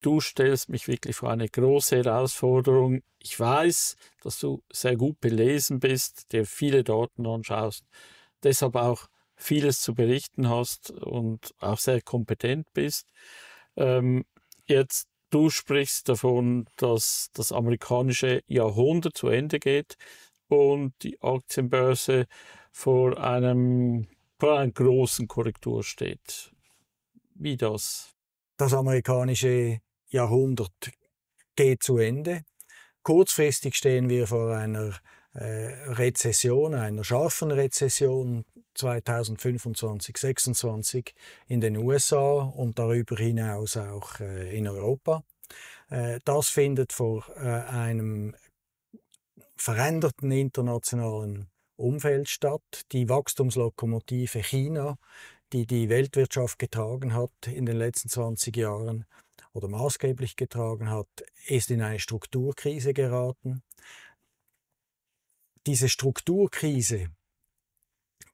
du stellst mich wirklich vor eine große Herausforderung. Ich weiß, dass du sehr gut belesen bist, dir viele Daten anschaust, deshalb auch vieles zu berichten hast und auch sehr kompetent bist. Ähm, jetzt, du sprichst davon, dass das amerikanische Jahrhundert zu Ende geht und die Aktienbörse vor einem, vor einer großen Korrektur steht. Wie das? das amerikanische Jahrhundert geht zu Ende. Kurzfristig stehen wir vor einer äh, Rezession, einer scharfen Rezession 2025, 2026 in den USA und darüber hinaus auch äh, in Europa. Äh, das findet vor einem veränderten internationalen Umfeld statt. Die Wachstumslokomotive China, die die Weltwirtschaft getragen hat in den letzten 20 Jahren, oder maßgeblich getragen hat, ist in eine Strukturkrise geraten. Diese Strukturkrise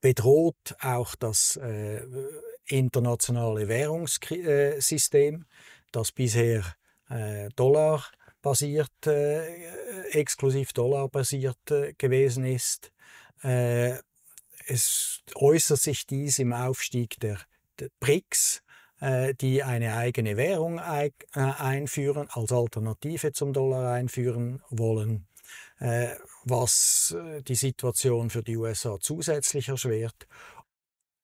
bedroht auch das äh, internationale Währungssystem, äh, das bisher äh, Dollar basiert, äh, äh, exklusiv Dollar basiert äh, gewesen ist. Äh, es äußert sich dies im Aufstieg der, der BRICS, äh, die eine eigene Währung äh, einführen, als Alternative zum Dollar einführen wollen, äh, was die Situation für die USA zusätzlich erschwert.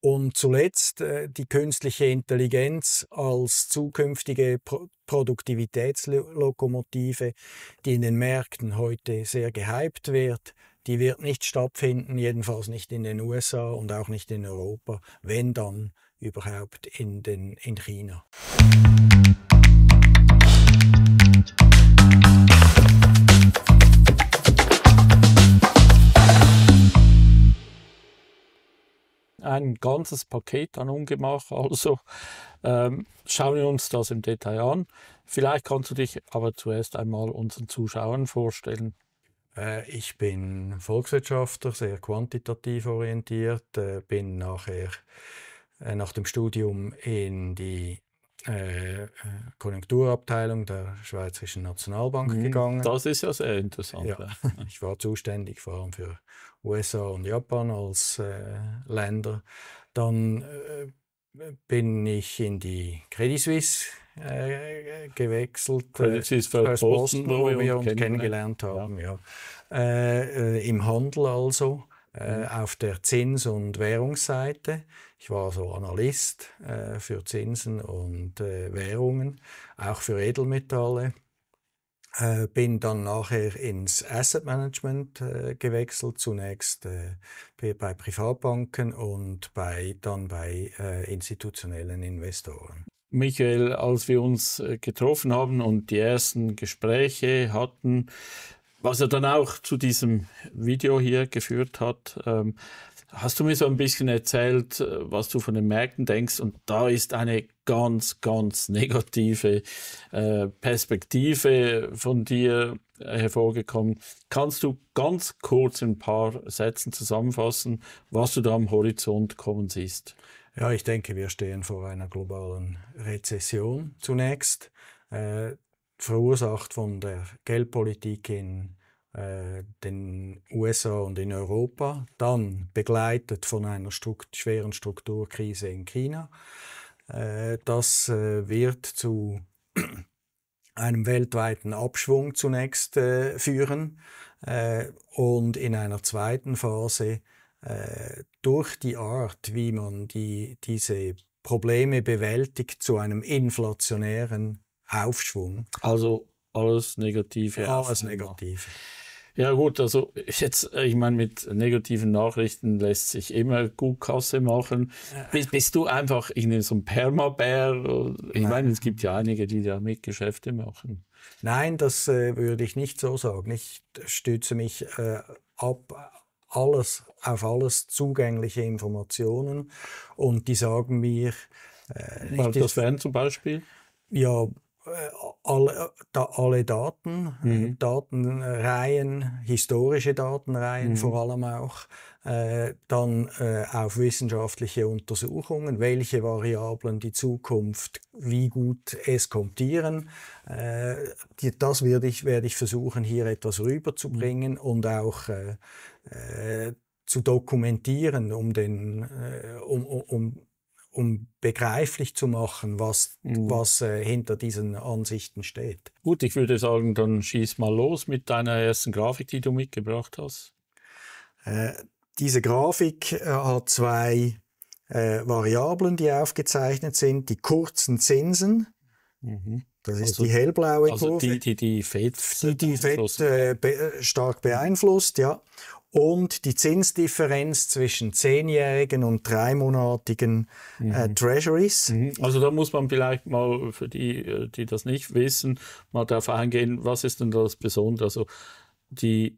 Und zuletzt die künstliche Intelligenz als zukünftige Pro Produktivitätslokomotive, die in den Märkten heute sehr gehypt wird, die wird nicht stattfinden, jedenfalls nicht in den USA und auch nicht in Europa, wenn dann überhaupt in, den, in China. Ein ganzes Paket an Ungemach, also ähm, schauen wir uns das im Detail an. Vielleicht kannst du dich aber zuerst einmal unseren Zuschauern vorstellen. Äh, ich bin Volkswirtschaftler, sehr quantitativ orientiert, äh, bin nachher äh, nach dem Studium in die äh, äh, Konjunkturabteilung der Schweizerischen Nationalbank mhm, gegangen. Das ist ja sehr interessant. Ja, ich war zuständig vor allem für USA und Japan als äh, Länder. Dann äh, bin ich in die Credit Suisse äh, gewechselt. Credit Suisse für Boston, Boston, wo wir uns kennengelernt, haben. Ja. ja. Im Handel also äh, auf der Zins- und Währungsseite. Ich war so Analyst äh, für Zinsen und äh, Währungen, auch für Edelmetalle. Äh, bin dann nachher ins Asset Management äh, gewechselt, zunächst äh, bei Privatbanken und bei, dann bei institutionellen Investoren. Michael, als wir uns getroffen haben und die ersten Gespräche hatten, was er dann auch zu diesem Video hier geführt hat, ähm, hast du mir so ein bisschen erzählt, äh, was du von den Märkten denkst. Und da ist eine ganz, ganz negative äh, Perspektive von dir hervorgekommen. Kannst du ganz kurz in ein paar Sätzen zusammenfassen, was du da am Horizont kommen siehst? Ja, ich denke, wir stehen vor einer globalen Rezession zunächst. Äh, verursacht von der Geldpolitik in äh, den USA und in Europa, dann begleitet von einer Strukt schweren Strukturkrise in China. Äh, das äh, wird zu einem weltweiten Abschwung zunächst äh, führen äh, und in einer zweiten Phase äh, durch die Art, wie man die, diese Probleme bewältigt, zu einem inflationären Aufschwung. Also alles Negative. Alles Negative. Ja gut, also jetzt, äh, ich meine, mit negativen Nachrichten lässt sich immer gut Kasse machen. Bist, bist du einfach in so einem Permabär? Ich meine, es gibt ja einige, die damit Geschäfte machen. Nein, das äh, würde ich nicht so sagen. Ich stütze mich äh, ab alles, auf alles zugängliche Informationen und die sagen mir... Äh, das wären zum Beispiel? Ja, äh, alle, da, alle Daten, mhm. Datenreihen, historische Datenreihen mhm. vor allem auch, äh, dann äh, auf wissenschaftliche Untersuchungen, welche Variablen die Zukunft wie gut es kontieren. Äh, die, das werde ich, werde ich versuchen, hier etwas rüberzubringen mhm. und auch äh, äh, zu dokumentieren, um, den, äh, um, um um begreiflich zu machen, was, mhm. was äh, hinter diesen Ansichten steht. Gut, ich würde sagen, dann schieß mal los mit deiner ersten Grafik, die du mitgebracht hast. Äh, diese Grafik äh, hat zwei äh, Variablen, die aufgezeichnet sind, die kurzen Zinsen. Mhm. Das ist also, die hellblaue Kurve. Also die, die, die FED, die, die FED äh, be, äh, stark beeinflusst, ja und die Zinsdifferenz zwischen zehnjährigen und dreimonatigen äh, mhm. Treasuries. Mhm. Also da muss man vielleicht mal für die, äh, die das nicht wissen, mal darauf eingehen, was ist denn das Besondere? Also die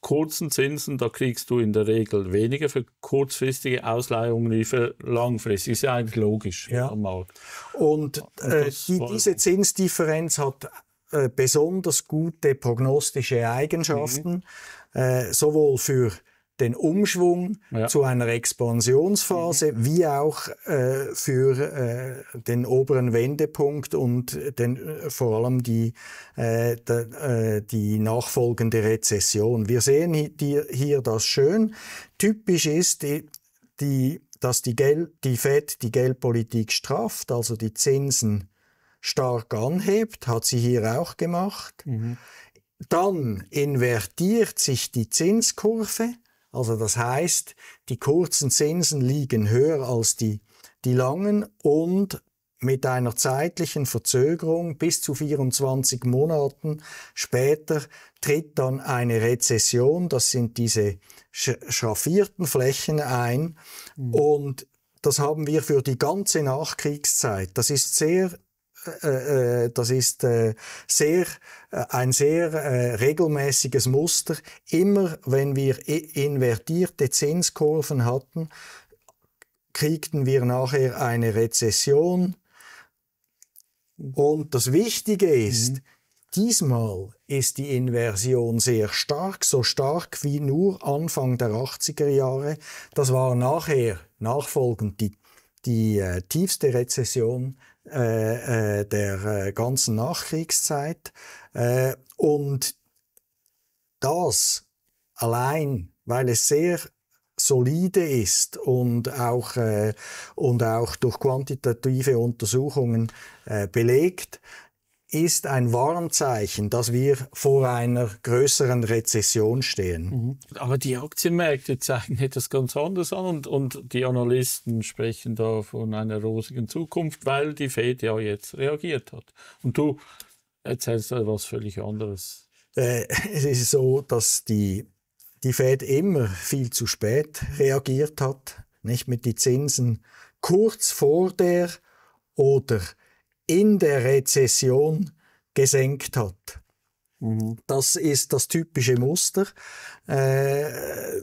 kurzen Zinsen, da kriegst du in der Regel weniger für kurzfristige Ausleihungen wie für langfristig. Ist ja eigentlich logisch. Ja. Markt. Und, äh, die, diese Zinsdifferenz hat äh, besonders gute prognostische Eigenschaften. Mhm. Äh, sowohl für den Umschwung ja. zu einer Expansionsphase mhm. wie auch äh, für äh, den oberen Wendepunkt und den, äh, vor allem die, äh, de, äh, die nachfolgende Rezession. Wir sehen hier, hier das schön. Typisch ist, die, die, dass die, Geld, die Fed die Geldpolitik strafft, also die Zinsen stark anhebt, hat sie hier auch gemacht. Mhm. Dann invertiert sich die Zinskurve, also das heißt, die kurzen Zinsen liegen höher als die, die langen und mit einer zeitlichen Verzögerung bis zu 24 Monaten später tritt dann eine Rezession, das sind diese schraffierten Flächen ein mhm. und das haben wir für die ganze Nachkriegszeit. Das ist sehr äh, äh, das ist äh, sehr, ein sehr regelmäßiges Muster. Immer wenn wir invertierte Zinskurven hatten, kriegten wir nachher eine Rezession. Und das Wichtige ist, mhm. Diesmal ist die Inversion sehr stark, so stark wie nur Anfang der 80er Jahre. Das war nachher nachfolgend die, die äh, tiefste Rezession äh, äh, der äh, ganzen Nachkriegszeit. Äh, und das allein, weil es sehr solide ist und auch, äh, und auch durch quantitative Untersuchungen äh, belegt, ist ein Warnzeichen, dass wir vor einer größeren Rezession stehen. Mhm. Aber die Aktienmärkte zeigen etwas ganz anderes an und, und die Analysten sprechen da von einer rosigen Zukunft, weil die Fed ja jetzt reagiert hat. Und du erzählst da etwas völlig anderes. Äh, es ist so, dass die, die Fed immer viel zu spät reagiert hat, nicht mit den Zinsen kurz vor der oder in der Rezession gesenkt hat. Mhm. Das ist das typische Muster. Äh,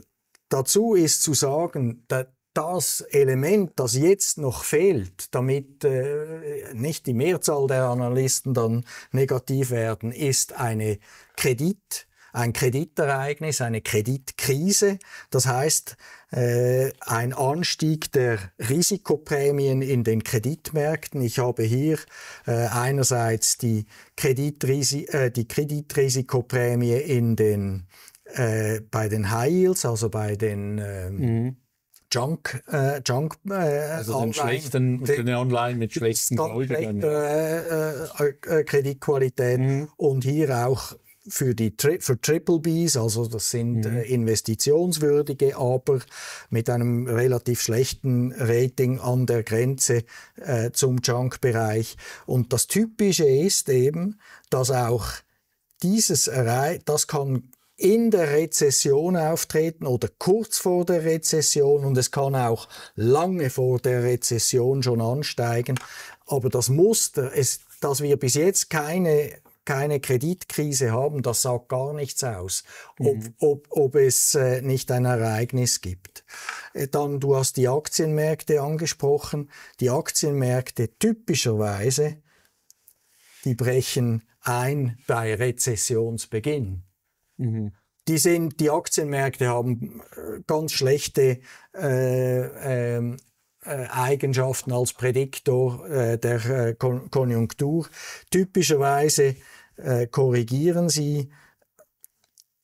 dazu ist zu sagen, das Element, das jetzt noch fehlt, damit äh, nicht die Mehrzahl der Analysten dann negativ werden, ist eine Kredit ein Kreditereignis, eine Kreditkrise. Das heißt, äh, ein Anstieg der Risikoprämien in den Kreditmärkten. Ich habe hier äh, einerseits die, Kreditris äh, die Kreditrisikoprämie in den, äh, bei den High Yields, also bei den ähm, mhm. Junk, äh, Junk äh, also den online, schlechten, den, den online mit schlechten Gläubigern. Äh, äh, äh, Kreditqualität mhm. und hier auch für, die, für Triple Bs, also das sind mhm. äh, investitionswürdige, aber mit einem relativ schlechten Rating an der Grenze äh, zum Junk-Bereich. Und das Typische ist eben, dass auch dieses Errei das kann in der Rezession auftreten oder kurz vor der Rezession und es kann auch lange vor der Rezession schon ansteigen. Aber das Muster, ist, dass wir bis jetzt keine keine Kreditkrise haben, das sagt gar nichts aus, ob, mhm. ob, ob es äh, nicht ein Ereignis gibt. Äh, dann, du hast die Aktienmärkte angesprochen. Die Aktienmärkte typischerweise, die brechen ein bei Rezessionsbeginn. Mhm. Die, sind, die Aktienmärkte haben äh, ganz schlechte äh, ähm, äh, Eigenschaften als Prädiktor äh, der Konjunktur. Typischerweise äh, korrigieren Sie,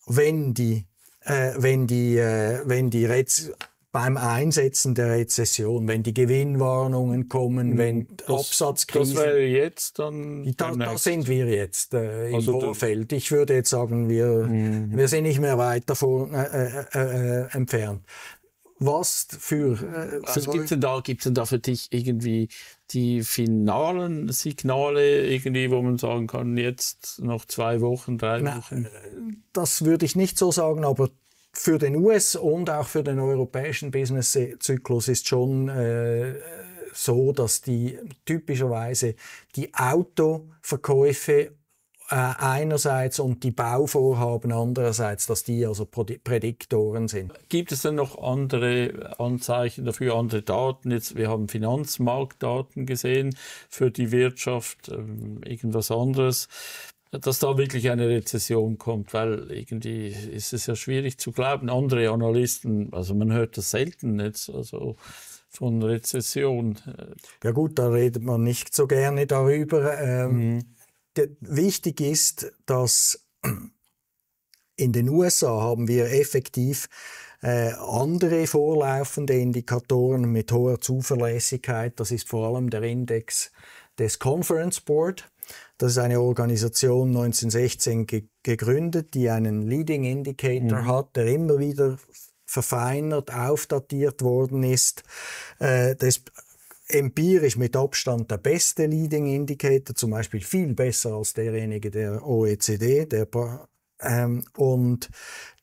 wenn die, äh, wenn die, äh, wenn die Rez beim Einsetzen der Rezession, wenn die Gewinnwarnungen kommen, hm, wenn Absatzkrisen. Das wäre jetzt dann. Da, da sind wir jetzt äh, im also Vorfeld. Ich würde jetzt sagen, wir, mhm. wir sind nicht mehr weit davon äh, äh, äh, äh entfernt was für. Äh, für Was gibt's denn denn da für dich irgendwie die finalen Signale irgendwie, wo man sagen kann, jetzt noch zwei Wochen, drei Nein, Wochen? Das würde ich nicht so sagen, aber für den US- und auch für den europäischen Business-Zyklus ist schon äh, so, dass die typischerweise die Autoverkäufe äh, einerseits und die Bauvorhaben andererseits, dass die also Prädiktoren sind. Gibt es denn noch andere Anzeichen dafür, andere Daten? Jetzt, wir haben Finanzmarktdaten gesehen für die Wirtschaft, ähm, irgendwas anderes dass da wirklich eine Rezession kommt, weil irgendwie ist es ja schwierig zu glauben. Andere Analysten, also man hört das selten jetzt, also von Rezession. Äh. Ja gut, da redet man nicht so gerne darüber. Ähm, mhm wichtig ist, dass in den USA haben wir effektiv äh, andere vorlaufende Indikatoren mit hoher Zuverlässigkeit. Das ist vor allem der Index des Conference Board. Das ist eine Organisation 1916 ge gegründet, die einen Leading Indicator mhm. hat, der immer wieder verfeinert, aufdatiert worden ist. Äh, das empirisch mit Abstand der beste Leading Indicator, zum Beispiel viel besser als derjenige der OECD, der ähm, und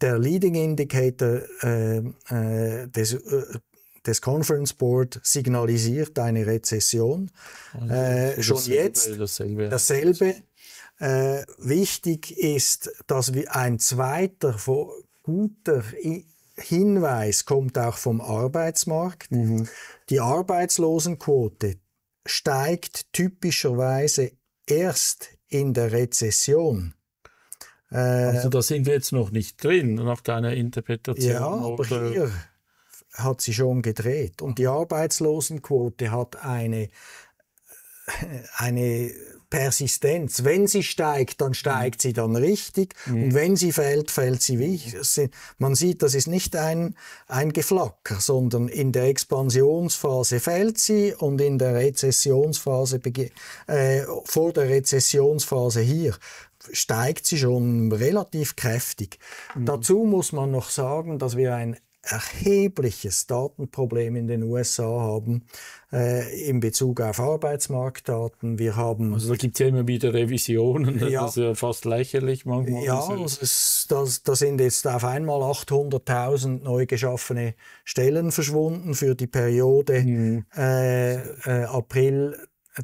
der Leading Indicator äh, äh, des, äh, des Conference Board signalisiert eine Rezession. Also, äh, schon dasselbe, jetzt dasselbe. dasselbe. Äh, wichtig ist, dass wir ein zweiter guter Hinweis kommt auch vom Arbeitsmarkt. Mhm. Die Arbeitslosenquote steigt typischerweise erst in der Rezession. Äh, also da sind wir jetzt noch nicht drin, nach deiner Interpretation. Ja, aber hier hat sie schon gedreht. Und die Arbeitslosenquote hat eine, äh, eine Persistenz. Wenn sie steigt, dann steigt sie dann richtig. Mhm. Und wenn sie fällt, fällt sie wie. Man sieht, das ist nicht ein, ein Geflacker, sondern in der Expansionsphase fällt sie und in der Rezessionsphase, äh, vor der Rezessionsphase hier steigt sie schon relativ kräftig. Mhm. Dazu muss man noch sagen, dass wir ein erhebliches Datenproblem in den USA haben äh, in Bezug auf Arbeitsmarktdaten. Wir haben also da gibt es ja immer wieder Revisionen, ne? das ja, ist ja fast lächerlich manchmal. Ja, da sind jetzt auf einmal 800.000 neu geschaffene Stellen verschwunden für die Periode mhm. äh, äh, April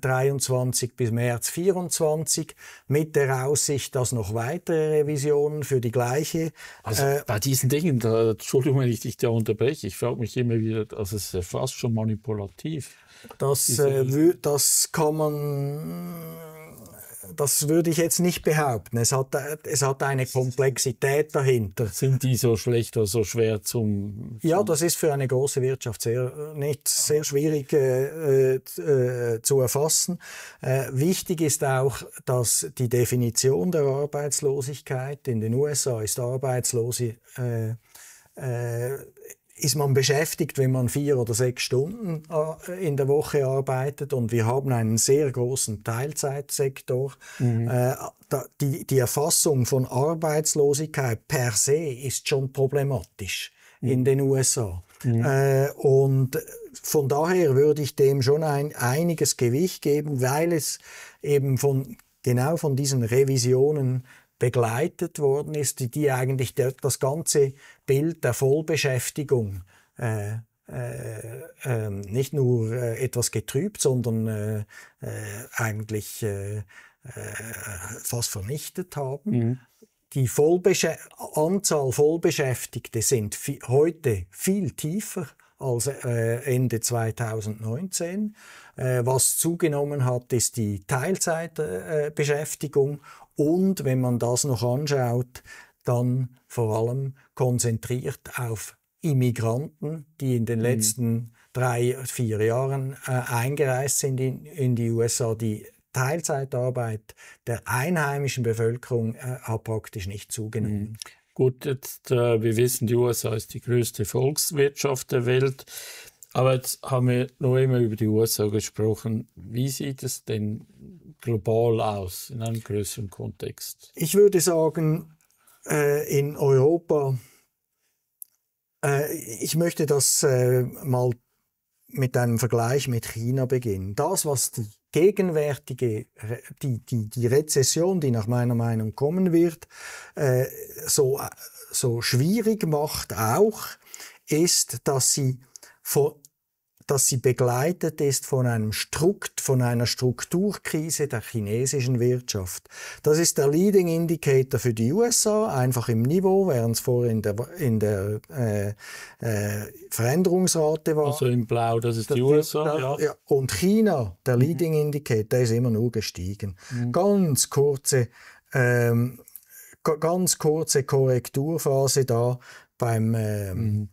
23 bis März 24 mit der Aussicht, dass noch weitere Revisionen für die gleiche. Also äh, bei diesen Dingen, da, Entschuldigung, wenn ich dich da unterbreche, ich frage mich immer wieder, das ist ja fast schon manipulativ. Das, äh, das kann man das würde ich jetzt nicht behaupten. Es hat, es hat eine Komplexität dahinter. Sind die so schlecht oder so schwer zum, zum Ja, das ist für eine große Wirtschaft sehr, nicht sehr schwierig äh, äh, äh, zu erfassen. Äh, wichtig ist auch, dass die Definition der Arbeitslosigkeit in den USA ist Arbeitslose äh, äh, ist man beschäftigt, wenn man vier oder sechs Stunden äh, in der Woche arbeitet. Und wir haben einen sehr großen Teilzeitsektor. Mhm. Äh, die, die Erfassung von Arbeitslosigkeit per se ist schon problematisch mhm. in den USA. Mhm. Äh, und von daher würde ich dem schon ein, einiges Gewicht geben, weil es eben von genau von diesen Revisionen begleitet worden ist, die, die eigentlich der, das ganze Bild der Vollbeschäftigung äh, äh, ähm, nicht nur äh, etwas getrübt, sondern äh, äh, eigentlich äh, äh, fast vernichtet haben. Mhm. Die Vollbeschä Anzahl Vollbeschäftigte sind vi heute viel tiefer als äh, Ende 2019. Äh, was zugenommen hat, ist die Teilzeitbeschäftigung und wenn man das noch anschaut, dann vor allem konzentriert auf Immigranten, die in den mhm. letzten drei, vier Jahren äh, eingereist sind in, in die USA, die Teilzeitarbeit der einheimischen Bevölkerung äh, hat praktisch nicht zugenommen. Mhm. Gut, jetzt, äh, wir wissen, die USA ist die größte Volkswirtschaft der Welt. Aber jetzt haben wir noch immer über die USA gesprochen. Wie sieht es denn global aus, in einem größeren Kontext? Ich würde sagen, äh, in Europa, äh, ich möchte das äh, mal mit einem Vergleich mit China beginnen. Das, was die gegenwärtige, die, die, die Rezession, die nach meiner Meinung kommen wird, äh, so, äh, so schwierig macht auch, ist, dass sie vor dass sie begleitet ist von einem Strukt, von einer Strukturkrise der chinesischen Wirtschaft. Das ist der Leading Indicator für die USA, einfach im Niveau, während es vorher in der, in der äh, äh, Veränderungsrate war. Also im Blau, das ist die USA. ja. ja. Und China, der mhm. Leading mhm. Indicator, der ist immer nur gestiegen. Mhm. Ganz kurze ähm, ganz kurze Korrekturphase da beim, ähm, mhm.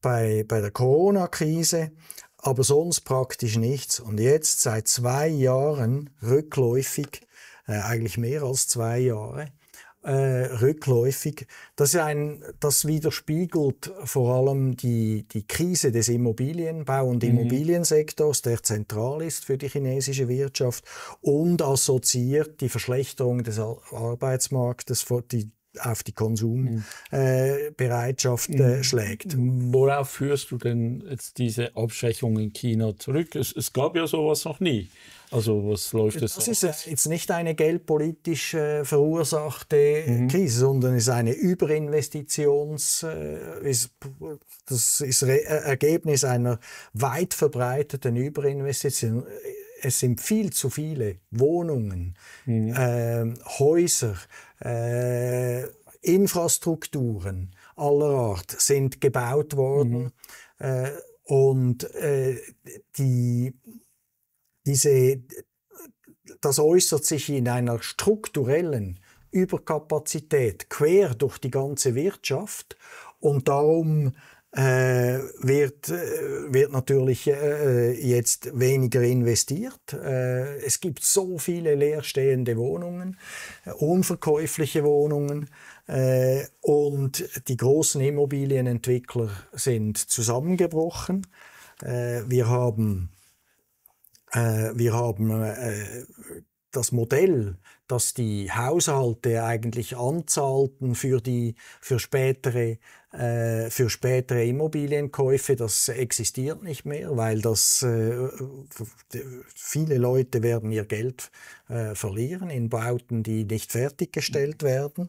bei, bei der Corona-Krise aber sonst praktisch nichts. Und jetzt seit zwei Jahren rückläufig, äh, eigentlich mehr als zwei Jahre, äh, rückläufig. Das, ist ein, das widerspiegelt vor allem die, die Krise des Immobilienbau- und mhm. Immobiliensektors, der zentral ist für die chinesische Wirtschaft und assoziiert die Verschlechterung des Arbeitsmarktes, die auf die Konsumbereitschaft mhm. äh, äh, mhm. schlägt. Worauf führst du denn jetzt diese Abschwächung in China zurück? Es, es gab ja sowas noch nie. Also was läuft das? Das ist jetzt nicht eine geldpolitisch äh, verursachte mhm. Krise, sondern ist eine Überinvestitions. Äh, das ist äh, Ergebnis einer weit verbreiteten Überinvestition es sind viel zu viele Wohnungen, mhm. äh, Häuser, äh, Infrastrukturen aller Art sind gebaut worden. Mhm. Äh, und äh, die, diese, das äußert sich in einer strukturellen Überkapazität quer durch die ganze Wirtschaft. Und darum äh, wird, äh, wird natürlich äh, äh, jetzt weniger investiert. Äh, es gibt so viele leerstehende Wohnungen, äh, unverkäufliche Wohnungen und die großen Immobilienentwickler sind zusammengebrochen. wir haben, wir haben das Modell, dass die Haushalte eigentlich anzahlten für die für spätere äh, für spätere Immobilienkäufe, das existiert nicht mehr, weil das äh, viele Leute werden ihr Geld äh, verlieren in Bauten, die nicht fertiggestellt werden.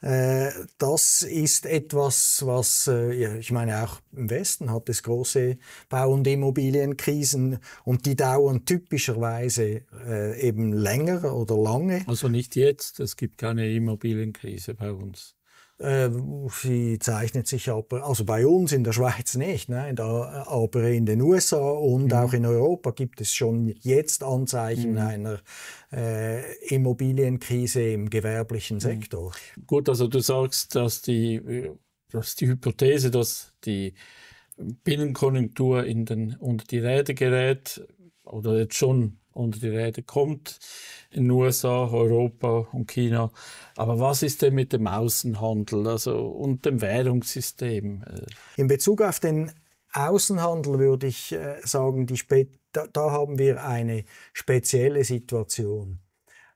Äh, das ist etwas, was äh, ja, ich meine auch im Westen hat es große Bau- und Immobilienkrisen und die dauern typischerweise äh, eben länger oder lange. Also nicht jetzt, es gibt keine Immobilienkrise bei uns. Ähm, sie zeichnet sich aber, also bei uns in der Schweiz nicht, ne, da, äh, aber in den USA und mhm. auch in Europa gibt es schon jetzt Anzeichen mhm. einer äh, Immobilienkrise im gewerblichen mhm. Sektor. Gut, also du sagst, dass die, äh, dass die Hypothese, dass die Binnenkonjunktur in den, unter die Räder gerät oder jetzt schon und die Rede kommt in den USA, Europa und China. Aber was ist denn mit dem Außenhandel also, und dem Währungssystem? In Bezug auf den Außenhandel würde ich äh, sagen, da, da, haben wir eine spezielle Situation.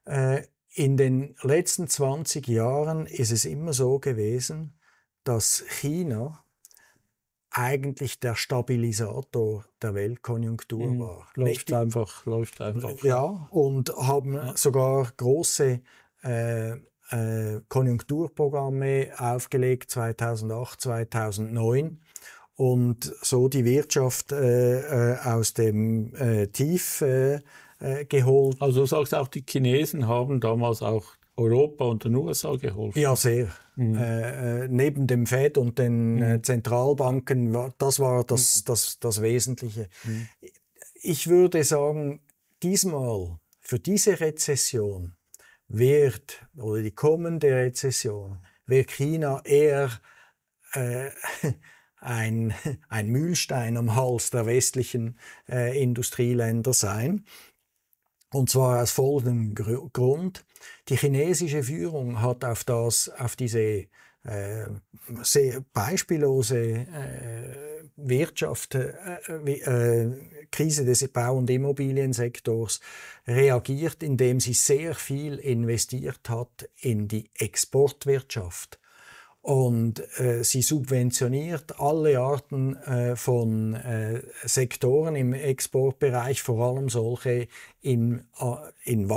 Äh, in den letzten 20 Jahren ist es immer so gewesen, dass China eigentlich der Stabilisator der Weltkonjunktur mhm. war. Läuft Mächtig. einfach, läuft einfach. Ja, und haben ja. sogar große äh, äh, Konjunkturprogramme aufgelegt 2008, 2009 und so die Wirtschaft äh, äh aus dem äh, Tief äh, geholt. Also du sagst auch, die Chinesen haben damals auch Europa und den USA geholfen. Ja, sehr. Mhm. Äh, äh, neben dem Fed und den mhm. Äh, Zentralbanken, das war das, mhm. das, das Wesentliche. Mhm. Ich würde sagen, diesmal für diese Rezession wird, oder die kommende Rezession, wird China eher äh, ein, ein Mühlstein am Hals der westlichen äh, Industrieländer sein. Und zwar aus folgendem Grund. Die chinesische Führung hat auf, das, auf diese äh, sehr beispiellose äh, Wirtschaft, äh, äh, äh, Krise des Bau- und Immobiliensektors reagiert, indem sie sehr viel investiert hat in die Exportwirtschaft und äh, sie subventioniert alle Arten äh, von äh, Sektoren im Exportbereich, vor allem solche im, äh, in,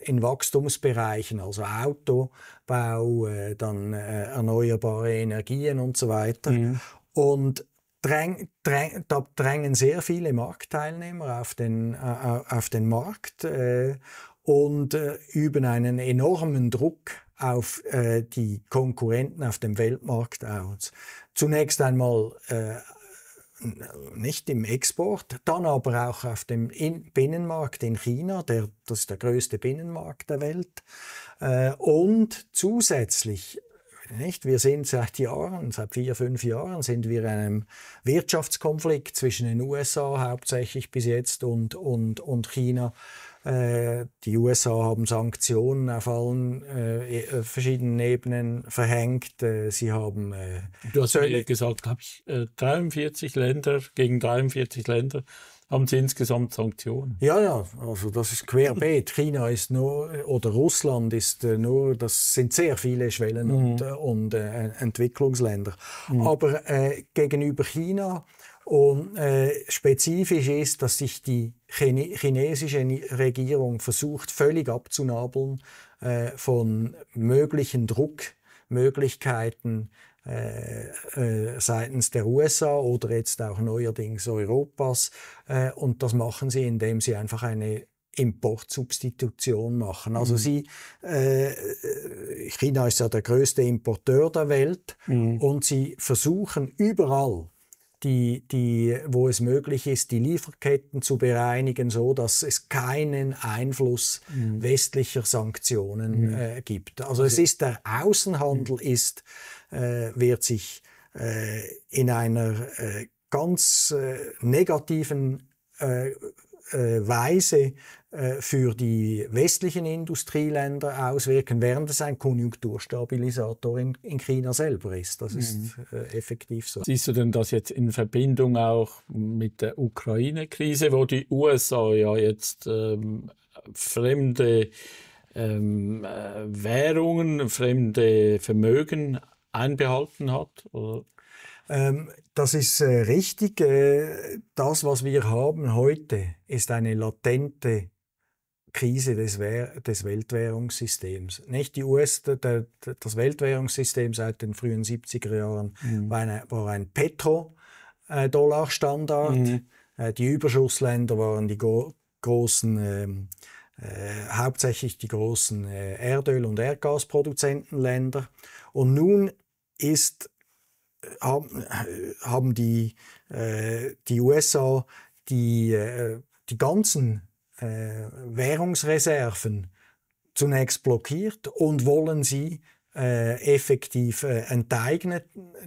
in, Wachstumsbereichen, also Autobau, äh, dann äh, erneuerbare Energien und so weiter. Mhm. Und Dräng, dräng, da drängen sehr viele Marktteilnehmer auf den, äh, äh, auf den Markt äh, und üben einen enormen Druck auf äh, die Konkurrenten auf dem Weltmarkt aus. Zunächst einmal äh, nicht im Export, dann aber auch auf dem in Binnenmarkt in China, der, das ist der größte Binnenmarkt der Welt. Äh, und zusätzlich nicht? Wir sind seit Jahren, seit vier, fünf Jahren sind wir in einem Wirtschaftskonflikt zwischen den USA hauptsächlich bis jetzt und, und, und China. Äh, die USA haben Sanktionen auf allen äh, e, verschiedenen Ebenen verhängt. Äh, sie haben. Äh, du hast ja eh gesagt, glaube ich, 43 äh, Länder gegen 43 Länder haben sie insgesamt Sanktionen. Ja, ja, also das ist querbeet. China ist nur, oder Russland ist nur, das sind sehr viele Schwellen- mhm. und, und äh, Entwicklungsländer. Mhm. Aber äh, gegenüber China und äh, spezifisch ist, dass sich die chinesische Regierung versucht, völlig abzunabeln äh, von möglichen Druckmöglichkeiten äh, äh, seitens der USA oder jetzt auch neuerdings Europas. Äh, und das machen sie, indem sie einfach eine Importsubstitution machen. Also mhm. sie, äh, China ist ja der größte Importeur der Welt mhm. und sie versuchen überall die, die, wo es möglich ist, die Lieferketten zu bereinigen, so dass es keinen Einfluss mhm. westlicher Sanktionen mhm. äh, gibt. Also, also es ist der Außenhandel mhm. ist äh, wird sich äh, in einer äh, ganz äh, negativen äh, äh, Weise äh, für die westlichen Industrieländer auswirken, während es ein Konjunkturstabilisator in, in China selber ist. Das ist mhm. Äh, effektiv so. Siehst du denn das jetzt in Verbindung auch mit der Ukraine-Krise, wo die USA ja jetzt ähm, fremde ähm, Währungen, fremde Vermögen einbehalten hat? Oder? Ähm, das ist äh, richtig. Äh, das, was wir haben heute, ist eine latente Krise des, Wehr des Weltwährungssystems. Nicht die US, der, der, das Weltwährungssystem seit den frühen 70er Jahren mhm. war, eine, war ein Petro-Dollar-Standard. Mhm. Äh, die Überschussländer waren die großen, ähm, äh, hauptsächlich die großen äh, Erdöl- und Erdgasproduzentenländer. Und nun ist haben, haben die, äh, die USA die, äh, die ganzen äh, Währungsreserven zunächst blockiert und wollen sie äh, effektiv äh, enteignen,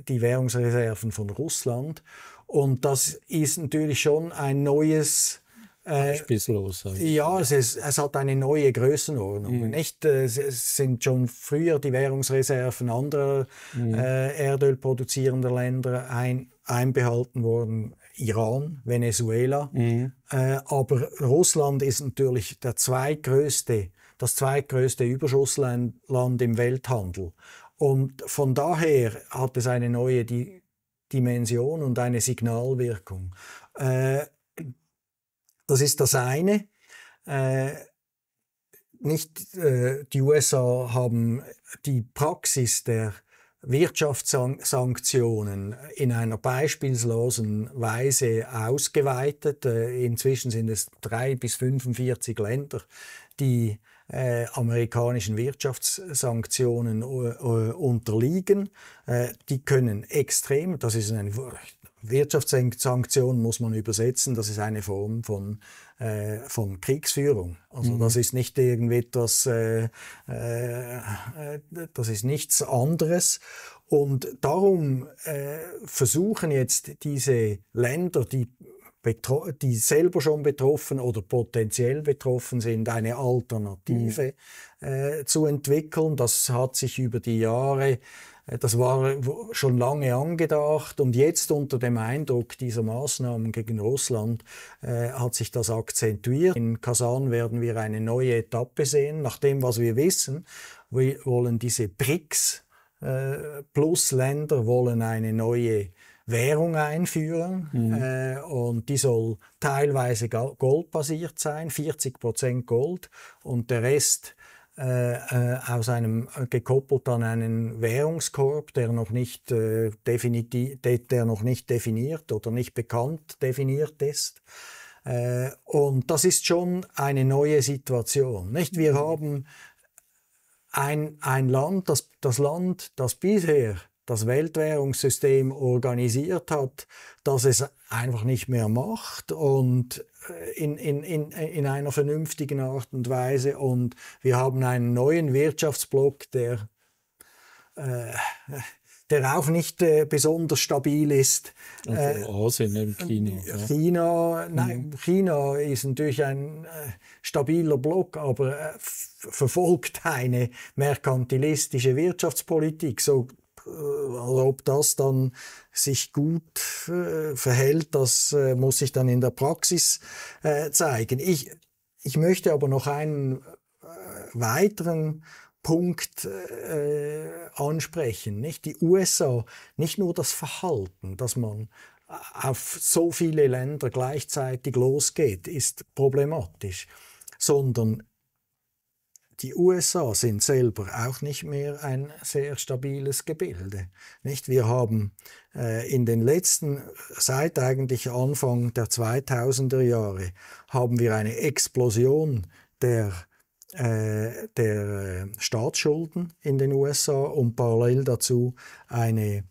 die Währungsreserven von Russland. Und das ist natürlich schon ein neues Anspruchslos. Äh, ja, es, ist, es hat eine neue Größenordnung. Mhm. Nicht, äh, es sind schon früher die Währungsreserven anderer mhm. äh, Erdölproduzierender Länder ein, einbehalten worden. Iran, Venezuela. Mhm. Äh, aber Russland ist natürlich der zweitgrößte, das zweitgrößte Überschussland im Welthandel. Und von daher hat es eine neue Di Dimension und eine Signalwirkung. Äh, das ist das eine. Äh, nicht äh, die USA haben die Praxis der Wirtschaftssanktionen in einer beispielslosen Weise ausgeweitet. Äh, inzwischen sind es drei bis 45 Länder, die äh, amerikanischen Wirtschaftssanktionen äh, äh, unterliegen. Äh, die können extrem, das ist ein Wirtschaftssanktion muss man übersetzen, das ist eine Form von, äh, von Kriegsführung. Also mhm. das ist nicht irgendwie etwas, äh, äh, äh, das ist nichts anderes. Und darum äh, versuchen jetzt diese Länder, die, betro die selber schon betroffen oder potenziell betroffen sind, eine Alternative mhm. Äh, zu entwickeln. Das hat sich über die Jahre äh, das war äh, schon lange angedacht und jetzt unter dem Eindruck dieser Maßnahmen gegen Russland äh, hat sich das akzentuiert. In Kasan werden wir eine neue Etappe sehen. Nach dem, was wir wissen, wir wollen diese BRICS äh, Plus Länder wollen eine neue Währung einführen mhm. äh, und die soll teilweise goldbasiert sein, 40 Prozent Gold und der Rest äh, äh, aus einem äh, gekoppelt an einen Währungskorb, der noch nicht äh, definitiv, der noch nicht definiert oder nicht bekannt definiert ist. Äh, und das ist schon eine neue Situation. Nicht, wir mhm. haben ein, ein Land, das, das Land, das bisher das Weltwährungssystem organisiert hat, dass es einfach nicht mehr macht und äh, in, in, in, in einer vernünftigen Art und Weise. Und wir haben einen neuen Wirtschaftsblock, der, äh, der auch nicht äh, besonders stabil ist. Also äh, Asien, eben China. Ja. China, nein, mhm. China ist natürlich ein äh, stabiler Block, aber äh, verfolgt eine merkantilistische Wirtschaftspolitik. So also ob das dann sich gut äh, verhält, das äh, muss sich dann in der Praxis äh, zeigen. Ich, ich möchte aber noch einen äh, weiteren Punkt äh, ansprechen, nicht die USA, nicht nur das Verhalten, dass man auf so viele Länder gleichzeitig losgeht, ist problematisch, sondern die USA sind selber auch nicht mehr ein sehr stabiles Gebilde. Nicht? Wir haben äh, in den letzten, seit eigentlich Anfang der 2000er Jahre, haben wir eine Explosion der äh, der äh, Staatsschulden in den USA und parallel dazu eine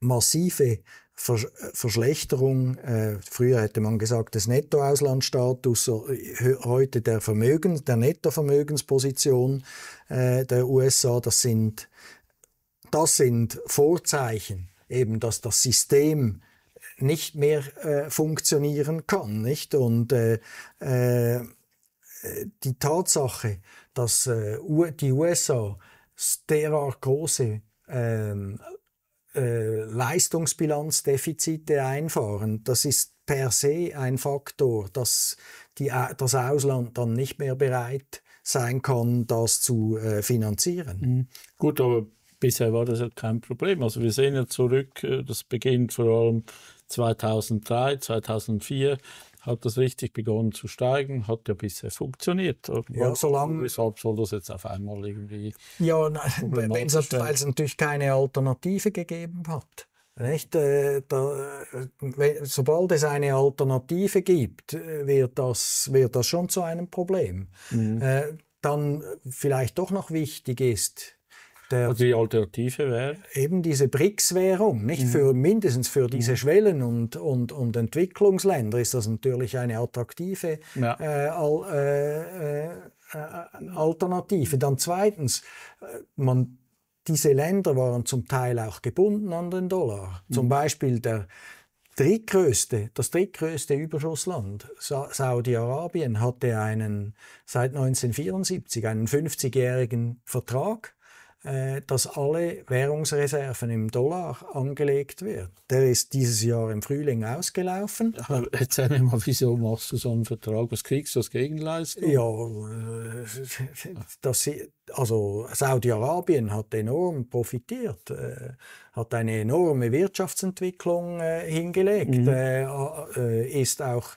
massive äh, Verschlechterung, äh, früher hätte man gesagt des Nettoauslandsstatus, heute der Vermögen, der Nettovermögensposition äh, der USA, das sind, das sind Vorzeichen, eben, dass das System nicht mehr äh, funktionieren kann, nicht? Und äh, äh die Tatsache, dass äh, die USA derart große ähm, äh, Leistungsbilanzdefizite einfahren. Das ist per se ein Faktor, dass die, das Ausland dann nicht mehr bereit sein kann, das zu äh, finanzieren. Mhm. Gut, aber bisher war das ja kein Problem. Also wir sehen ja zurück, äh, das beginnt vor allem 2003, 2004 hat das richtig begonnen zu steigen, hat ja bisher funktioniert. ja, solange, weshalb soll das jetzt auf einmal irgendwie. Ja, nein, weil es natürlich keine Alternative gegeben hat. Nicht? Äh, da, äh, sobald es eine Alternative gibt, wird das, wird das schon zu einem Problem. Mhm. Äh, dann vielleicht doch noch wichtig ist, der, also die Alternative wäre? Eben diese BRICS-Währung, nicht? Mhm. Für, mindestens für diese mhm. Schwellen- und, und, und Entwicklungsländer ist das natürlich eine attraktive ja. äh, al, äh, äh, äh Alternative. Dann zweitens, äh, man, diese Länder waren zum Teil auch gebunden an den Dollar. Mhm. Zum Beispiel der, drittgrößte, das drittgrößte Überschussland, Sa Saudi-Arabien, hatte einen, seit 1974 einen 50-jährigen Vertrag äh, dass alle Währungsreserven im Dollar angelegt werden. Der ist dieses Jahr im Frühling ausgelaufen. Aber jetzt mal, wieso machst du so einen Vertrag? Was kriegst du als Gegenleistung? Ja, äh, das, also Saudi-Arabien hat enorm profitiert, äh, hat eine enorme Wirtschaftsentwicklung hingelegt, mhm. ist auch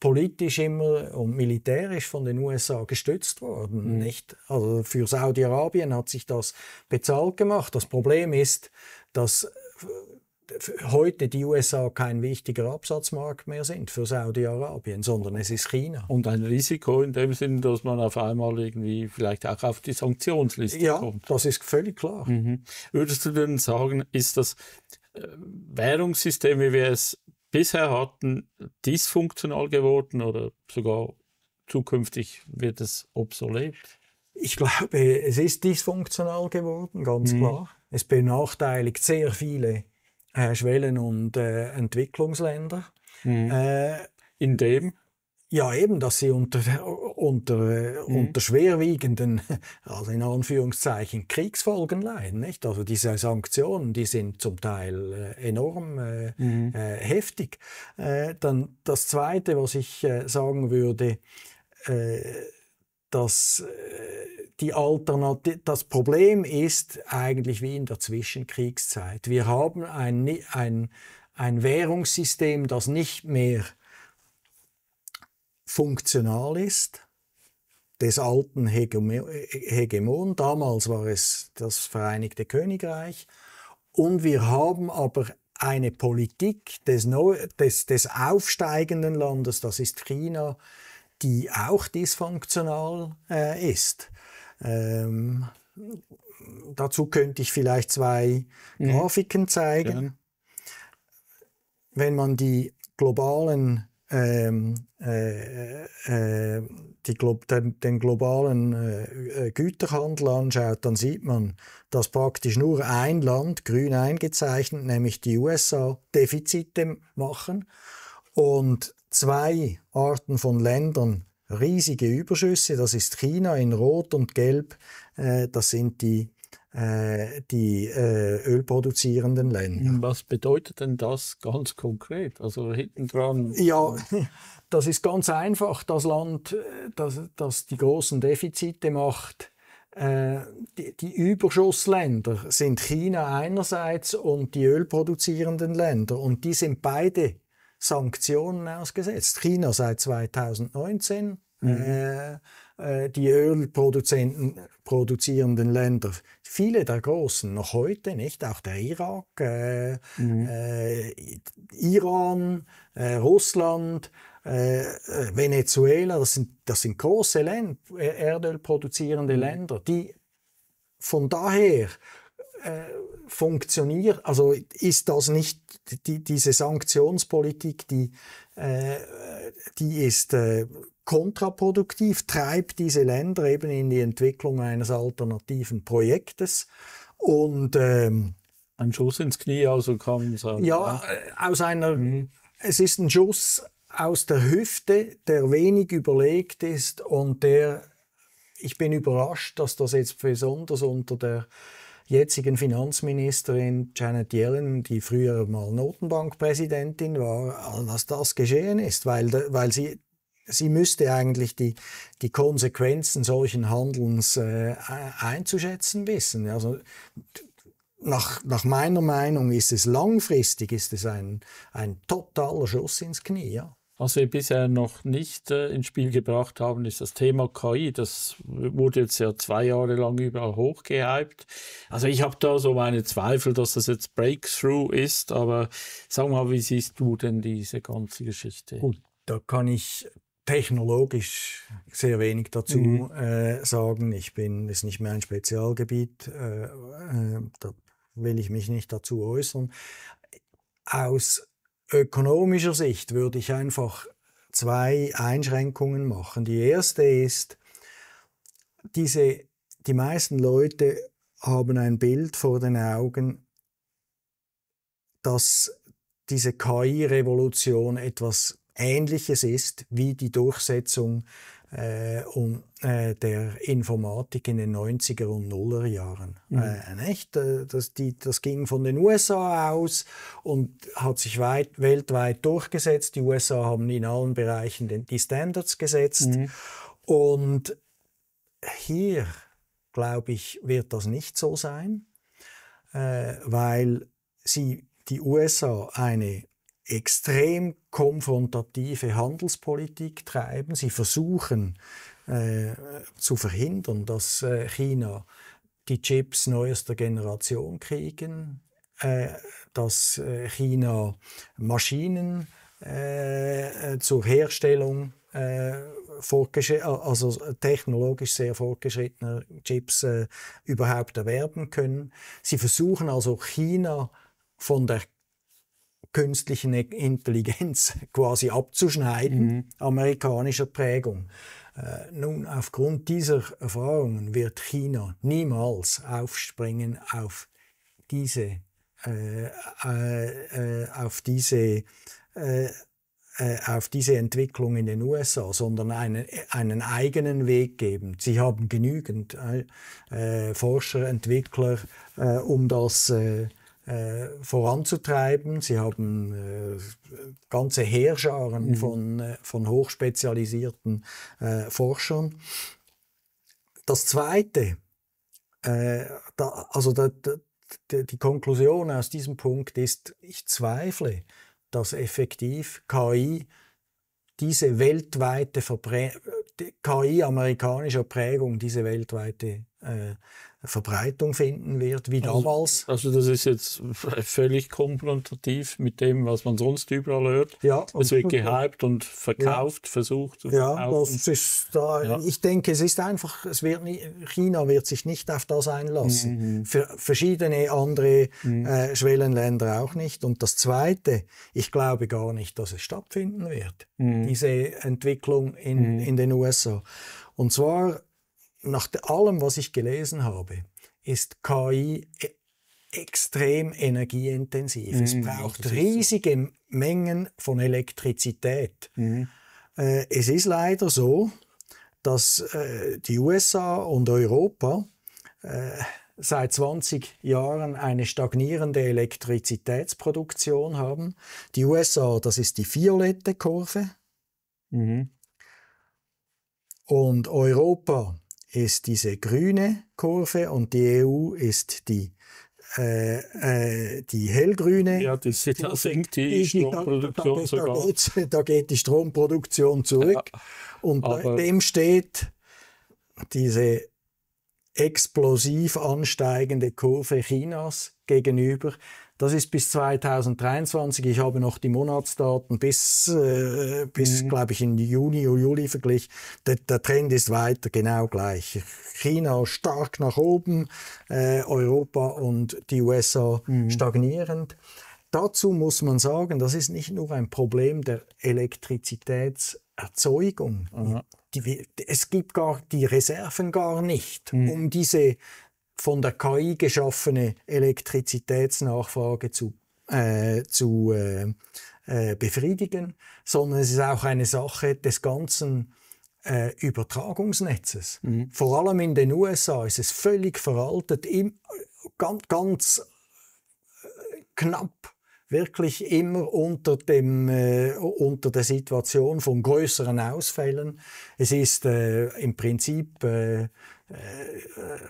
politisch immer und militärisch von den USA gestützt worden. Mhm. Nicht? Also für Saudi-Arabien hat sich das bezahlt gemacht. Das Problem ist, dass äh, heute die USA kein wichtiger Absatzmarkt mehr sind für Saudi-Arabien, sondern es ist China. Und ein Risiko in dem Sinne, dass man auf einmal irgendwie vielleicht auch auf die Sanktionsliste ja, kommt. Ja, das ist völlig klar. Mhm. Würdest du denn sagen, ist das äh, Währungssystem, wie wir es bisher hatten, äh, dysfunktional geworden oder sogar zukünftig wird es obsolet? Ich glaube, es ist dysfunktional geworden, ganz mhm. klar. Es benachteiligt sehr viele äh, Schwellen- und äh, Entwicklungsländer. Mhm. Äh, Indem? Ja, eben, dass sie unter, unter, mhm. unter schwerwiegenden, also in Anführungszeichen, Kriegsfolgen leiden. Nicht? Also diese Sanktionen, die sind zum Teil äh, enorm äh, mhm. äh, heftig. Äh, dann das Zweite, was ich äh, sagen würde, äh, dass die Alternative, das Problem ist eigentlich wie in der Zwischenkriegszeit. Wir haben ein, ein, ein Währungssystem, das nicht mehr funktional ist, des alten Hegemon. Damals war es das Vereinigte Königreich. Und wir haben aber eine Politik des, Neu des, des aufsteigenden Landes, das ist China, die auch dysfunktional äh, ist. Ähm, dazu könnte ich vielleicht zwei mhm. Grafiken zeigen. Ja. Wenn man die globalen ähm, äh, äh, äh den, den, globalen äh, äh, Güterhandel anschaut, dann sieht man, dass praktisch nur ein Land, grün eingezeichnet, nämlich die USA, Defizite machen und zwei Arten von Ländern riesige Überschüsse. Das ist China in Rot und Gelb, das sind die äh, die äh, ölproduzierenden Länder. Hm, was bedeutet denn das ganz konkret? Also hinten dran. Ja, das ist ganz einfach. Das Land, äh, das, das die großen Defizite macht, die, die Überschussländer sind China einerseits und die ölproduzierenden Länder. Und die sind beide Sanktionen ausgesetzt. China seit 2019. Mhm. Äh, äh, die Ölproduzenten produzierenden Länder, viele der großen noch heute, nicht auch der Irak, äh, mhm. äh, Iran, äh, Russland, äh, äh Venezuela, das sind, das sind große Länder, äh, Erdölproduzierende mhm. Länder, die von daher äh, funktioniert, also ist das nicht die, diese Sanktionspolitik, die, äh, die ist Äh, kontraproduktiv, treibt diese Länder eben in die Entwicklung eines alternativen Projektes. Und ähm, ein Schuss ins Knie, also kann man sagen. Ja, äh, aus einer, mhm. es ist ein Schuss aus der Hüfte, der wenig überlegt ist und der, ich bin überrascht, dass das jetzt besonders unter der jetzigen Finanzministerin Janet Yellen, die früher mal Notenbankpräsidentin war, dass das geschehen ist, weil, weil sie sie müsste eigentlich die, die Konsequenzen solchen Handelns äh, einzuschätzen wissen. Also nach, nach meiner Meinung ist es langfristig ist es ein, ein totaler Schuss ins Knie. Ja. Was wir bisher noch nicht äh, ins Spiel gebracht haben, ist das Thema KI. Das wurde jetzt ja zwei Jahre lang überall hochgehypt. Also ich habe da so meine Zweifel, dass das jetzt Breakthrough ist. Aber sag mal, wie siehst du denn diese ganze Geschichte? Gut, da kann ich technologisch sehr wenig dazu mhm. äh, sagen. Ich bin, ist nicht mehr ein Spezialgebiet, äh, äh, da will ich mich nicht dazu äußern. Aus ökonomischer Sicht würde ich einfach zwei Einschränkungen machen. Die erste ist, diese, die meisten Leute haben ein Bild vor den Augen, dass diese KI-Revolution etwas Ähnliches ist wie die Durchsetzung äh, um, äh, der Informatik in den 90er und Nuller Jahren. Mhm. Äh, nicht? Äh, das, die, das ging von den USA aus und hat sich weit, weltweit durchgesetzt. Die USA haben in allen Bereichen den, die Standards gesetzt. Mhm. Und hier, glaube ich, wird das nicht so sein, äh, weil sie, die USA eine extrem konfrontative Handelspolitik treiben. Sie versuchen äh, zu verhindern, dass äh, China die Chips neuester Generation kriegen, äh, dass äh, China Maschinen äh, äh, zur Herstellung also technologisch sehr fortgeschrittener Chips überhaupt erwerben können. Sie versuchen also China von der künstlichen Intelligenz quasi abzuschneiden, mhm. amerikanischer Prägung. Äh, nun, aufgrund dieser Erfahrungen wird China niemals aufspringen auf diese, äh, äh, äh auf diese äh, auf diese Entwicklung in den USA, sondern einen, einen eigenen Weg geben. Sie haben genügend äh, Forscher, Entwickler, äh, um das äh, äh, voranzutreiben. Sie haben äh, ganze Heerscharen mhm. von, äh, von hochspezialisierten äh, Forschern. Das Zweite, äh, da, also da, da, die Konklusion aus diesem Punkt ist, ich zweifle, dass effektiv KI diese weltweite Verprä KI amerikanischer Prägung, diese weltweite äh, Verbreitung finden wird wie also, damals. Also, also das ist jetzt völlig konfrontativ mit dem, was man sonst überall hört. Ja, es wird gehypt und verkauft, ja. versucht zu verkaufen. Ja, das ist da, ja. ich denke, es ist einfach, es wird nie, China wird sich nicht auf das einlassen. Mhm, mhm. Für verschiedene andere mhm. äh, Schwellenländer auch nicht. Und das Zweite, ich glaube gar nicht, dass es stattfinden wird, mhm. diese Entwicklung in, mhm. in den USA. Und zwar nach allem, was ich gelesen habe, ist KI e-, extrem energieintensiv. Mhm, es braucht riesige so. Mengen von Elektrizität. Mhm. Äh, es ist leider so, dass äh, die USA und Europa äh, seit 20 Jahren eine stagnierende Elektrizitätsproduktion haben. Die USA, das ist die violette Kurve. Mhm. Und Europa, ist diese grüne Kurve und die EU ist die äh, äh, die hellgrüne. Ja, das die, sinkt die Stromproduktion da, da, sogar. Da, geht's, da geht die Stromproduktion zurück. Ja, und dem steht diese explosiv ansteigende Kurve Chinas gegenüber. Das ist bis 2023. Ich habe noch die Monatsdaten bis, äh, bis mhm. glaube ich, in Juni oder Juli verglichen. Der, der, Trend ist weiter genau gleich. China stark nach oben, äh, Europa und die USA mhm. stagnierend. Dazu muss man sagen, das ist nicht nur ein Problem der Elektrizitätserzeugung. Die, es gibt gar die Reserven gar nicht, mhm. um diese von der KI geschaffene Elektrizitätsnachfrage zu, äh, zu äh, äh, befriedigen, sondern es ist auch eine Sache des ganzen äh, Übertragungsnetzes. Mhm. Vor allem in den USA ist es völlig veraltet, im, äh, ganz, ganz äh, knapp wirklich immer unter, dem, äh, unter der Situation von größeren Ausfällen. Es ist äh, im Prinzip äh, äh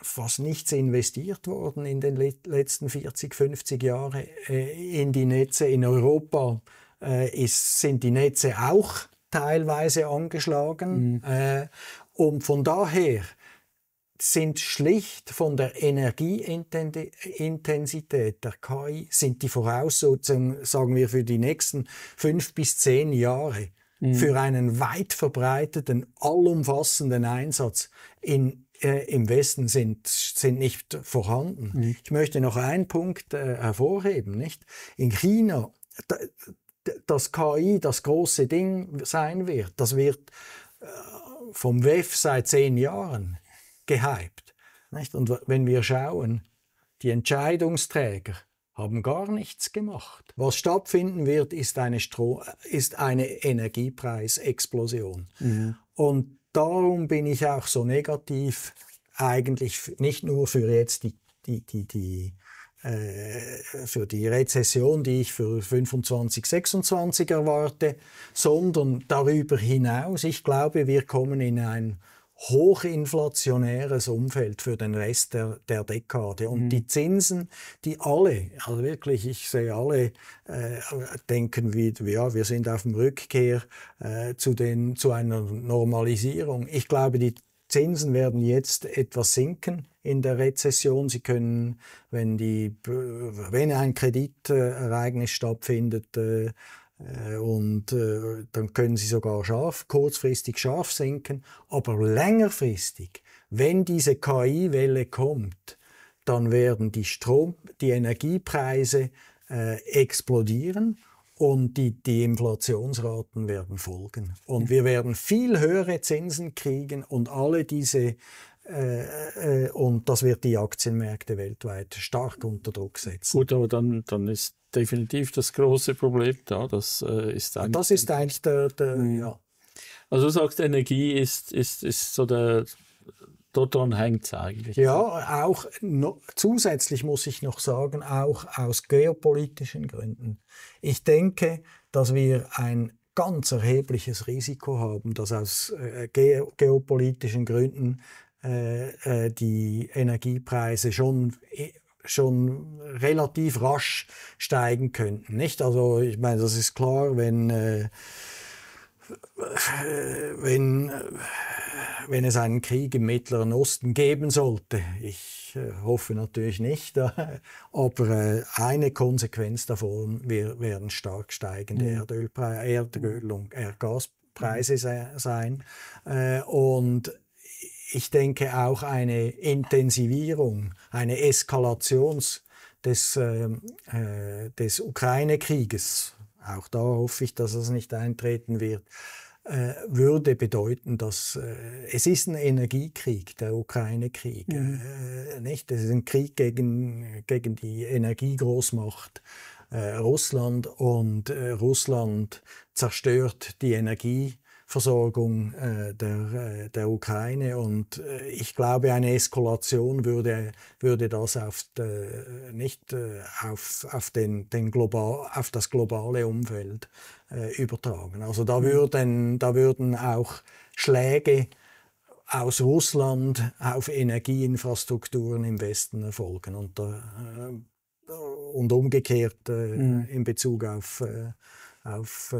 fast nichts investiert worden in den letzten 40, 50 Jahren in die Netze. In Europa äh, ist, sind die Netze auch teilweise angeschlagen. Mhm. Äh, und von daher sind schlicht von der Energieintensität der KI, sind die Voraussetzungen, sagen wir, für die nächsten fünf bis zehn Jahre mhm. für einen weit verbreiteten, allumfassenden Einsatz in, äh, im Westen sind, sind nicht vorhanden. Mhm. Ich möchte noch einen Punkt äh, hervorheben, nicht? In China, dass KI das große Ding sein wird, das wird äh, vom WEF seit zehn Jahren gehypt. Nicht? Und wenn wir schauen, die Entscheidungsträger haben gar nichts gemacht. Was stattfinden wird, ist eine, Stro ist eine Energiepreisexplosion. Ja. Mhm. Und darum bin ich auch so negativ, eigentlich nicht nur für jetzt die, die, die, die äh, für die Rezession, die ich für 25, 26 erwarte, sondern darüber hinaus. Ich glaube, wir kommen in ein hochinflationäres Umfeld für den Rest der, der Dekade. Und mhm. die Zinsen, die alle, also wirklich, ich sehe alle, äh, denken wie, ja, wir sind auf dem Rückkehr äh, zu, den, zu einer Normalisierung. Ich glaube, die Zinsen werden jetzt etwas sinken in der Rezession. Sie können, wenn, die, wenn ein Kreditereignis stattfindet, äh, äh, und äh, dann können sie sogar scharf, kurzfristig scharf senken. Aber längerfristig, wenn diese KI-Welle kommt, dann werden die Strom, die Energiepreise äh, explodieren und die, die Inflationsraten werden folgen. Und wir werden viel höhere Zinsen kriegen und alle diese äh, äh, und das wird die Aktienmärkte weltweit stark unter Druck setzen. Gut, aber dann, dann ist definitiv das große Problem da. Das äh, ist ah, eigentlich. Das ist eigentlich der, der mhm. ja. Also du sagst, Energie ist, ist, ist so der daran hängt es eigentlich. Ja, auch no, zusätzlich muss ich noch sagen, auch aus geopolitischen Gründen. Ich denke, dass wir ein ganz erhebliches Risiko haben, dass aus äh, ge geopolitischen Gründen äh, äh die Energiepreise schon äh, schon relativ rasch steigen könnten. Nicht? Also ich meine, das ist klar, wenn, äh, wenn, wenn es einen Krieg im Mittleren Osten geben sollte, ich äh, hoffe natürlich nicht, äh, aber äh, eine Konsequenz davon werden stark steigende mhm. Erdölpreise, Erdöl mhm. und Erdgaspreise sein. Und ich denke auch eine Intensivierung, eine Eskalation des, ähm, äh, des Ukraine-Krieges, auch da hoffe ich, dass es nicht eintreten wird, äh, würde bedeuten, dass äh, es ist ein Energiekrieg, der Ukraine-Krieg, mhm. äh, nicht? Es ist ein Krieg gegen, gegen die Energiegroßmacht. Äh, Russland und äh, Russland zerstört die Energie Versorgung äh, der, äh, der Ukraine. Und äh, ich glaube, eine Eskalation würde, würde das auf, de, äh, nicht äh, auf, auf, den, den global, auf das globale Umfeld äh, übertragen. Also da mhm. würden, da würden auch Schläge aus Russland auf Energieinfrastrukturen im Westen erfolgen. Und, und umgekehrt mhm. in Bezug auf, auf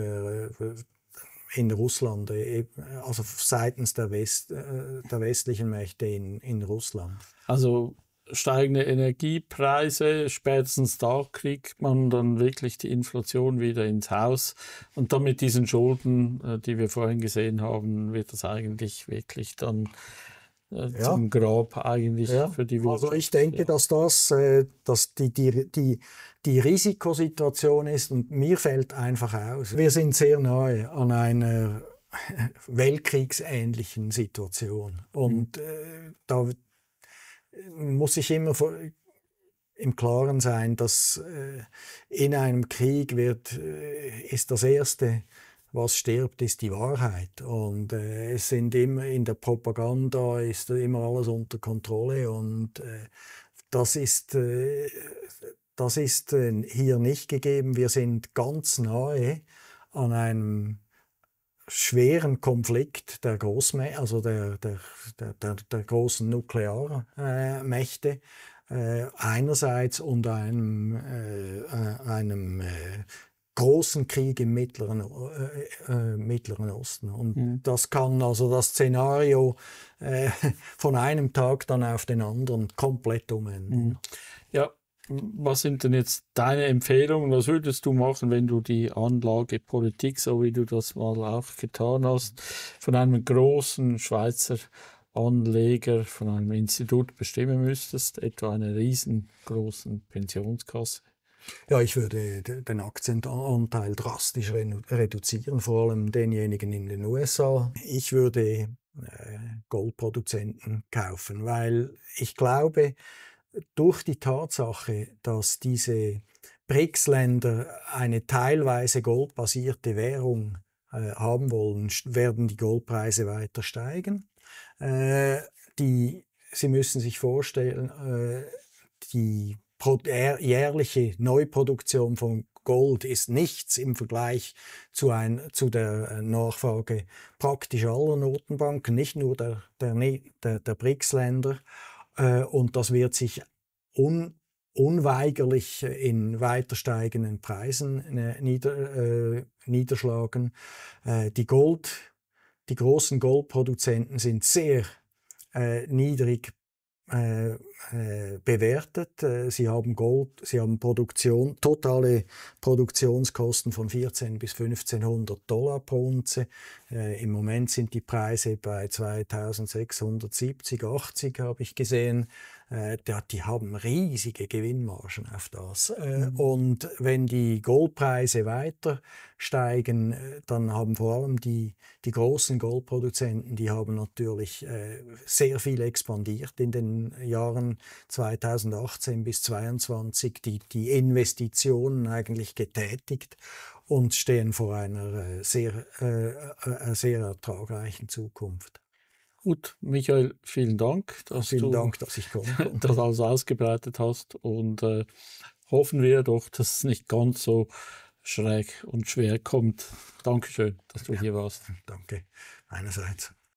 in Russland, äh, also seitens der, West, äh, der westlichen Mächte in, in Russland. Also steigende Energiepreise, spätestens da kriegt man dann wirklich die Inflation wieder ins Haus. Und dann mit diesen Schulden, äh, die wir vorhin gesehen haben, wird das eigentlich wirklich dann zum ja. Grab eigentlich ja. für die Wirtschaft. Also ich denke, ja. dass das, dass die, die, die die Risikosituation ist und mir fällt einfach aus. Wir sind sehr nahe an einer weltkriegsähnlichen Situation und äh, da muss ich immer im Klaren sein, dass äh, in einem Krieg wird, äh, ist das Erste, was stirbt, ist die Wahrheit. Und äh, es sind immer in der Propaganda ist immer alles unter Kontrolle und äh, das ist äh, das ist äh, hier nicht gegeben. Wir sind ganz nahe an einem schweren Konflikt der, Großme also der, der, der, der großen Nuklearmächte äh, einerseits und einem, äh, äh einem äh, großen Krieg im Mittleren, äh, äh, Mittleren Osten. Und mhm. das kann also das Szenario äh, von einem Tag dann auf den anderen komplett umändern. Mhm. Ja, was sind denn jetzt deine Empfehlungen? Was würdest du machen, wenn du die Anlagepolitik, so wie du das mal auch getan hast, von einem großen Schweizer Anleger, von einem Institut bestimmen müsstest, etwa einer riesengroßen Pensionskasse? Ja, ich würde den Aktienanteil drastisch reduzieren, vor allem denjenigen in den USA. Ich würde äh, Goldproduzenten kaufen, weil ich glaube, durch die Tatsache, dass diese BRICS-Länder eine teilweise goldbasierte Währung äh, haben wollen, werden die Goldpreise weiter steigen. Äh, die, Sie müssen sich vorstellen, äh, die jährliche Neuproduktion von Gold ist nichts im Vergleich zu, ein, zu der äh, Nachfrage praktisch aller Notenbanken, nicht nur der, der, ne-, der, der BRICS-Länder. Äh, und das wird sich un unweigerlich in weiter steigenden Preisen äh, nieder, äh, niederschlagen. Äh, die Gold, die großen Goldproduzenten sind sehr äh, niedrig äh, äh, bewertet. Äh, sie haben Gold, sie haben Produktion, totale Produktionskosten von 14 bis 1500 Dollar pro Unze. Im Moment sind die Preise bei 2670, 80 habe ich gesehen äh, die haben riesige Gewinnmargen auf das. Äh, mhm. Und wenn die Goldpreise weiter steigen, äh, dann haben vor allem die, die großen Goldproduzenten, die haben natürlich äh, sehr viel expandiert in den Jahren 2018 bis 2022, die, die Investitionen eigentlich getätigt und stehen vor einer äh, sehr, äh, sehr ertragreichen Zukunft. Gut, Michael, vielen Dank, dass vielen du Dank, dass das alles ausgebreitet hast und äh, hoffen wir doch, dass es nicht ganz so schräg und schwer kommt. Dankeschön, dass du ja, hier warst. Danke, einerseits.